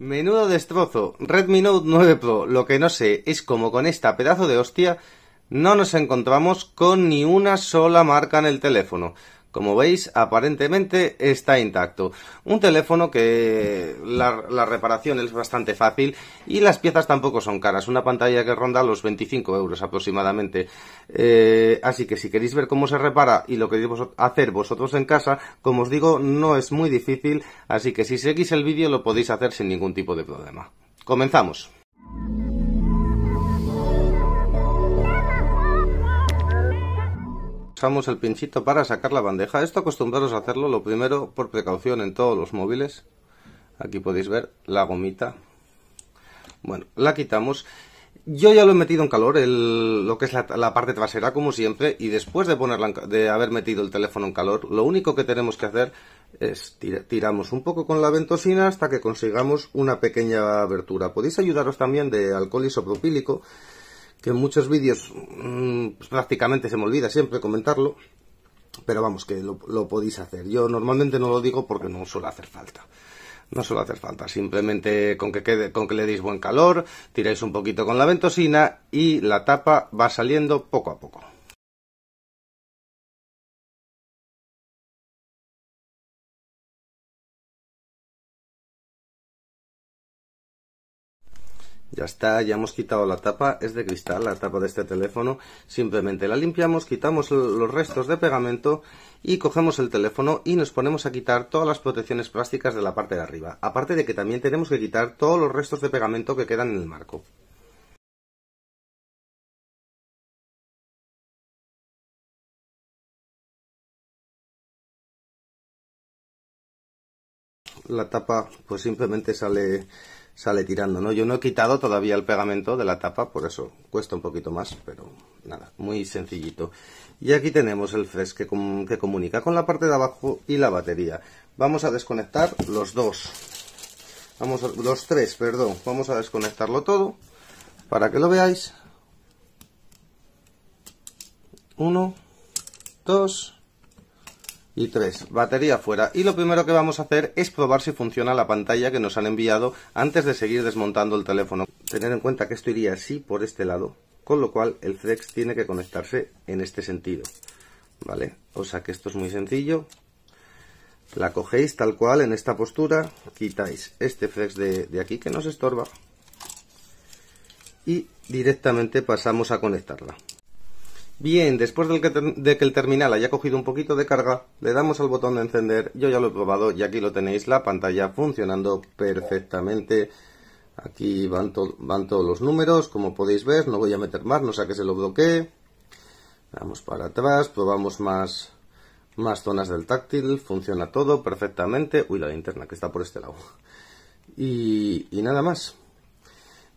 Menudo destrozo. Redmi Note 9 Pro. Lo que no sé es como con esta pedazo de hostia no nos encontramos con ni una sola marca en el teléfono. Como veis, aparentemente está intacto. Un teléfono que la, reparación es bastante fácil y las piezas tampoco son caras. Una pantalla que ronda los 25 euros aproximadamente. Eh, así que si queréis ver cómo se repara y lo que hacer vosotros en casa, como os digo, no es muy difícil. Así que si seguís el vídeo lo podéis hacer sin ningún tipo de problema. Comenzamos. Usamos el pinchito para sacar la bandeja. Esto acostumbraros a hacerlo, lo primero por precaución en todos los móviles. Aquí podéis ver la gomita. Bueno, la quitamos. Yo ya lo he metido en calor, el, lo que es la, parte trasera, como siempre, y después de, ponerla de haber metido el teléfono en calor, lo único que tenemos que hacer es tiramos un poco con la ventosina hasta que consigamos una pequeña abertura. Podéis ayudaros también de alcohol isopropílico, que en muchos vídeos mm, pues prácticamente se me olvida siempre comentarlo, pero vamos, que lo, podéis hacer. Yo normalmente no lo digo porque no suele hacer falta. No suele hacer falta, simplemente con que, quede, con que le deis buen calor, tiráis un poquito con la ventosina y la tapa va saliendo poco a poco. Ya está, ya hemos quitado la tapa, es de cristal la tapa de este teléfono, simplemente la limpiamos, quitamos los restos de pegamento y cogemos el teléfono y nos ponemos a quitar todas las protecciones plásticas de la parte de arriba, aparte de que también tenemos que quitar todos los restos de pegamento que quedan en el marco. La tapa pues simplemente sale sale tirando, ¿no? Yo no he quitado todavía el pegamento de la tapa, por eso cuesta un poquito más, pero nada, muy sencillito. Y aquí tenemos el fresque que, comunica con la parte de abajo y la batería. Vamos a desconectar los dos. Vamos los tres, perdón. Vamos a desconectarlo todo para que lo veáis. Uno, dos y tres, Batería fuera. Y lo primero que vamos a hacer es probar si funciona la pantalla que nos han enviado antes de seguir desmontando el teléfono. Tener en cuenta que esto iría así por este lado, con lo cual el Flex tiene que conectarse en este sentido. ¿Vale? O sea que esto es muy sencillo. La cogéis tal cual en esta postura, quitáis este Flex de aquí que nos estorba y directamente pasamos a conectarla. Bien, después de que, el terminal haya cogido un poquito de carga, le damos al botón de encender. Yo ya lo he probado y aquí lo tenéis, la pantalla funcionando perfectamente. Aquí van, todos los números, como podéis ver. No voy a meter más, no a que se lo bloquee. Vamos para atrás, probamos más, más zonas del táctil. Funciona todo perfectamente. Uy, la linterna que está por este lado. y nada más.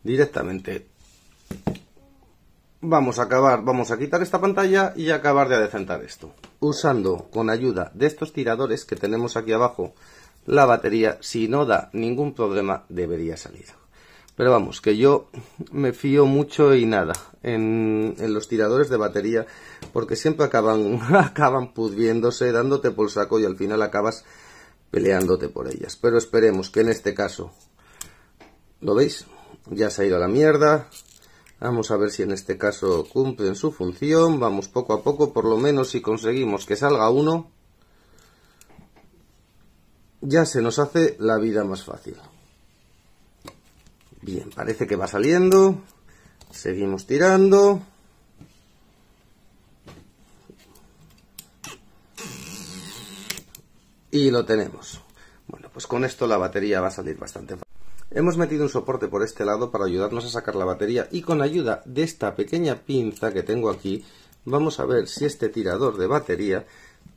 Directamente Vamos a acabar, vamos a quitar esta pantalla y acabar de adecentar esto. Usando con ayuda de estos tiradores que tenemos aquí abajo, la batería, si no da ningún problema, debería salir. Pero vamos, que yo me fío mucho y nada en, los tiradores de batería, porque siempre acaban, acaban pudriéndose, dándote por saco y al final acabas peleándote por ellas. Pero esperemos que en este caso, ¿lo veis? Ya se ha ido a la mierda, Vamos a ver si en este caso cumplen su función. Vamos poco a poco, por lo menos si conseguimos que salga uno, ya se nos hace la vida más fácil. Bien, parece que va saliendo. Seguimos tirando. Y lo tenemos. Bueno, pues con esto la batería va a salir bastante fácil. Hemos metido un soporte por este lado para ayudarnos a sacar la batería y con ayuda de esta pequeña pinza que tengo aquí vamos a ver si este tirador de batería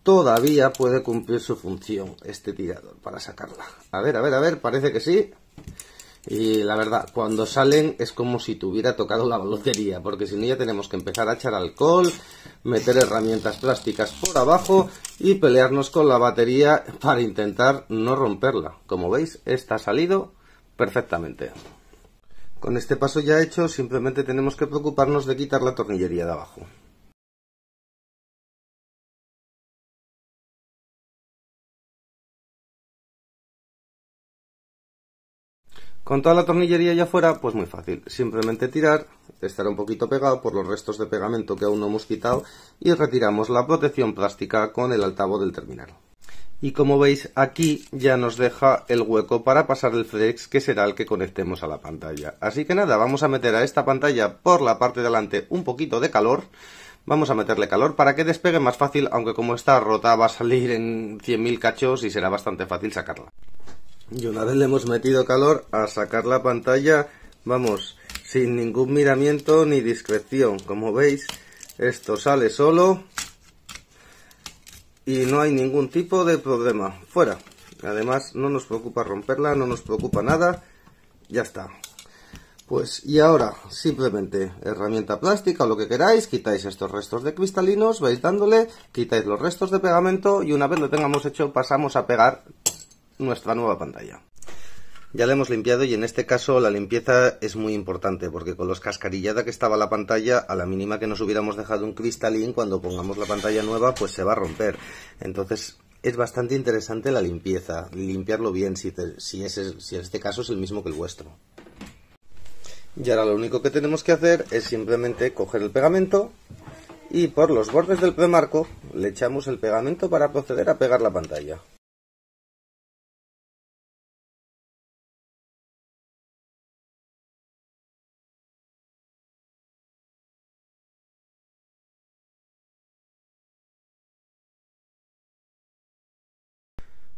todavía puede cumplir su función, este tirador, para sacarla. A ver, a ver, a ver, parece que sí. Y la verdad, cuando salen es como si tuviera tocado la lotería, porque si no ya tenemos que empezar a echar alcohol, meter herramientas plásticas por abajo y pelearnos con la batería para intentar no romperla. Como veis, esta ha salido perfectamente. Con este paso ya hecho, simplemente tenemos que preocuparnos de quitar la tornillería de abajo. Con toda la tornillería ya fuera, pues muy fácil. Simplemente tirar, estará un poquito pegado por los restos de pegamento que aún no hemos quitado y retiramos la protección plástica con el altavo del terminal y como veis aquí ya nos deja el hueco para pasar el flex que será el que conectemos a la pantalla. Así que nada, vamos a meter a esta pantalla por la parte de delante un poquito de calor. Vamos a meterle calor para que despegue más fácil, aunque como está rota va a salir en 100.000 cachos y será bastante fácil sacarla. Y una vez le hemos metido calor a sacar la pantalla, vamos, sin ningún miramiento ni discreción. Como veis, esto sale solo y no hay ningún tipo de problema. Fuera. Además, no nos preocupa romperla, no nos preocupa nada. Ya está. Pues, y ahora, simplemente herramienta plástica lo que queráis, quitáis estos restos de cristalinos, vais dándole, quitáis los restos de pegamento y una vez lo tengamos hecho pasamos a pegar nuestra nueva pantalla. Ya la hemos limpiado y en este caso la limpieza es muy importante porque con los cascarillada que estaba la pantalla, a la mínima que nos hubiéramos dejado un cristalín, cuando pongamos la pantalla nueva pues se va a romper. Entonces es bastante interesante la limpieza, limpiarlo bien si, en si, este caso es el mismo que el vuestro. Y ahora lo único que tenemos que hacer es simplemente coger el pegamento y por los bordes del premarco le echamos el pegamento para proceder a pegar la pantalla.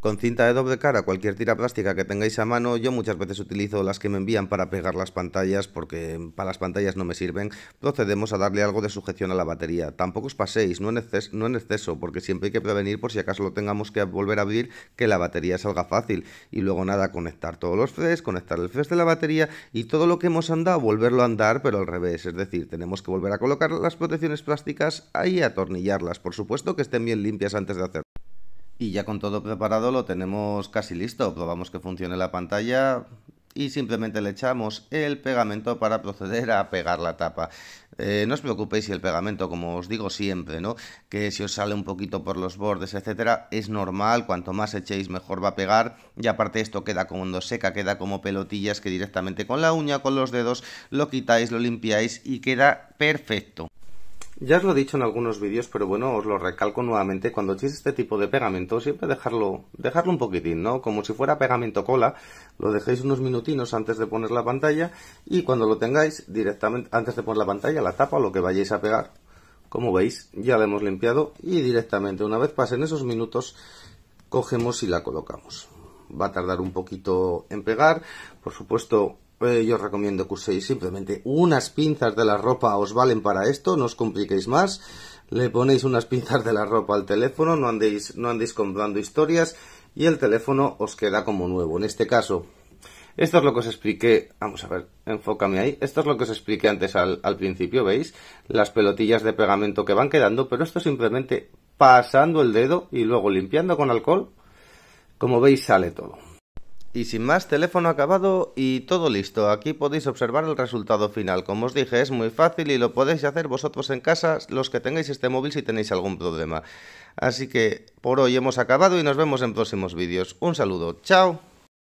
Con cinta de doble cara, cualquier tira plástica que tengáis a mano, yo muchas veces utilizo las que me envían para pegar las pantallas porque para las pantallas no me sirven, procedemos a darle algo de sujeción a la batería. Tampoco os paséis, no en, exceso, porque siempre hay que prevenir por si acaso lo tengamos que volver a abrir que la batería salga fácil. Y luego nada, conectar todos los fres, conectar el fres de la batería y todo lo que hemos andado, volverlo a andar pero al revés, es decir, tenemos que volver a colocar las protecciones plásticas ahí y atornillarlas, por supuesto que estén bien limpias antes de hacerlo. Y ya con todo preparado lo tenemos casi listo. Probamos que funcione la pantalla y simplemente le echamos el pegamento para proceder a pegar la tapa. Eh, no os preocupéis si el pegamento, como os digo siempre, ¿no? Que si os sale un poquito por los bordes, etcétera, es normal, cuanto más echéis mejor va a pegar y aparte esto queda cuando seca, queda como pelotillas que directamente con la uña, con los dedos, lo quitáis, lo limpiáis y queda perfecto. Ya os lo he dicho en algunos vídeos, pero bueno, os lo recalco nuevamente, cuando echéis este tipo de pegamento, siempre dejarlo, dejarlo un poquitín, ¿no? Como si fuera pegamento cola, lo dejéis unos minutinos antes de poner la pantalla y cuando lo tengáis directamente, antes de poner la pantalla, la tapa o lo que vayáis a pegar. Como veis, ya la hemos limpiado y directamente, una vez pasen esos minutos, cogemos y la colocamos. Va a tardar un poquito en pegar, por supuesto eh, yo os recomiendo que uséis simplemente unas pinzas de la ropa, os valen para esto, no os compliquéis más. Le ponéis unas pinzas de la ropa al teléfono, no andéis, no comprando historias y el teléfono os queda como nuevo. En este caso, esto es lo que os expliqué, vamos a ver, enfócame ahí, esto es lo que os expliqué antes al, al principio, ¿veis? Las pelotillas de pegamento que van quedando, pero esto simplemente pasando el dedo y luego limpiando con alcohol, como veis sale todo. Y sin más, teléfono acabado y todo listo. Aquí podéis observar el resultado final. Como os dije, es muy fácil y lo podéis hacer vosotros en casa, los que tengáis este móvil si tenéis algún problema. Así que por hoy hemos acabado y nos vemos en próximos vídeos. Un saludo, chao.